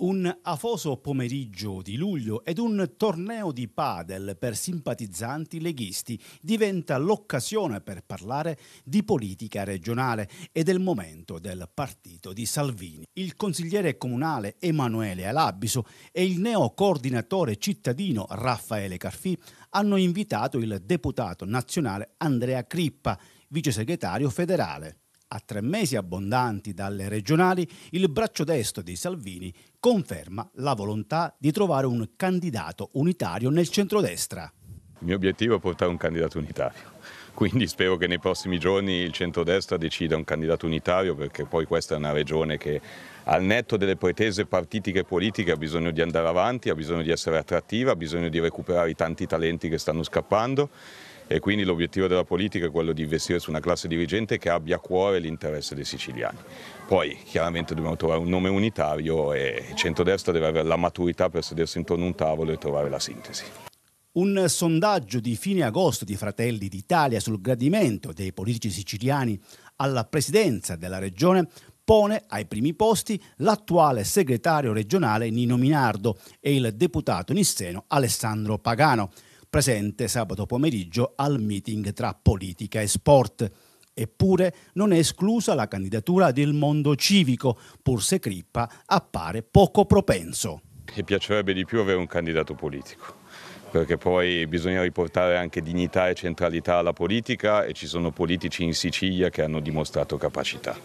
Un afoso pomeriggio di luglio ed un torneo di padel per simpatizzanti leghisti diventa l'occasione per parlare di politica regionale e del momento del partito di Salvini. Il consigliere comunale Emanuele Alabiso e il neo coordinatore cittadino Raffaele Carfì hanno invitato il deputato nazionale Andrea Crippa, vice segretario federale. A tre mesi abbondanti dalle regionali, il braccio destro di Salvini conferma la volontà di trovare un candidato unitario nel centrodestra. Il mio obiettivo è portare un candidato unitario, quindi spero che nei prossimi giorni il centrodestra decida un candidato unitario perché poi questa è una regione che al netto delle pretese partitiche e politiche ha bisogno di andare avanti, ha bisogno di essere attrattiva, ha bisogno di recuperare i tanti talenti che stanno scappando e quindi l'obiettivo della politica è quello di investire su una classe dirigente che abbia a cuore l'interesse dei siciliani. Poi chiaramente dobbiamo trovare un nome unitario e il centrodestra deve avere la maturità per sedersi intorno a un tavolo e trovare la sintesi. Un sondaggio di fine agosto di Fratelli d'Italia sul gradimento dei politici siciliani alla presidenza della regione pone ai primi posti l'attuale segretario regionale Nino Minardo e il deputato nisseno Alessandro Pagano, presente sabato pomeriggio al meeting tra politica e sport. Eppure non è esclusa la candidatura del mondo civico, pur se Crippa appare poco propenso. Mi piacerebbe di più avere un candidato politico perché poi bisogna riportare anche dignità e centralità alla politica e ci sono politici in Sicilia che hanno dimostrato capacità.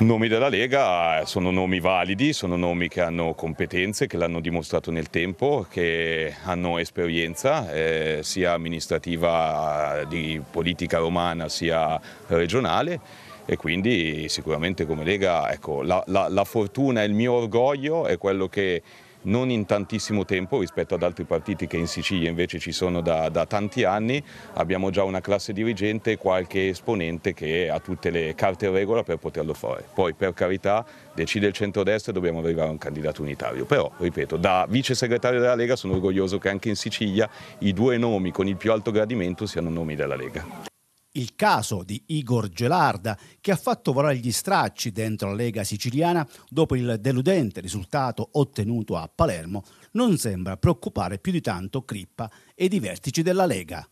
Nomi della Lega eh, sono nomi validi, sono nomi che hanno competenze, che l'hanno dimostrato nel tempo, che hanno esperienza eh, sia amministrativa di politica romana sia regionale e quindi sicuramente come Lega ecco, la, la, la fortuna e il mio orgoglio è quello che non in tantissimo tempo rispetto ad altri partiti che in Sicilia invece ci sono da, da tanti anni, abbiamo già una classe dirigente e qualche esponente che ha tutte le carte in regola per poterlo fare. Poi per carità decide il centrodestra e dobbiamo arrivare a un candidato unitario, però ripeto da vice segretario della Lega sono orgoglioso che anche in Sicilia i due nomi con il più alto gradimento siano nomi della Lega. Il caso di Igor Gelarda, che ha fatto volare gli stracci dentro la Lega siciliana dopo il deludente risultato ottenuto a Palermo, non sembra preoccupare più di tanto Crippa ed i vertici della Lega.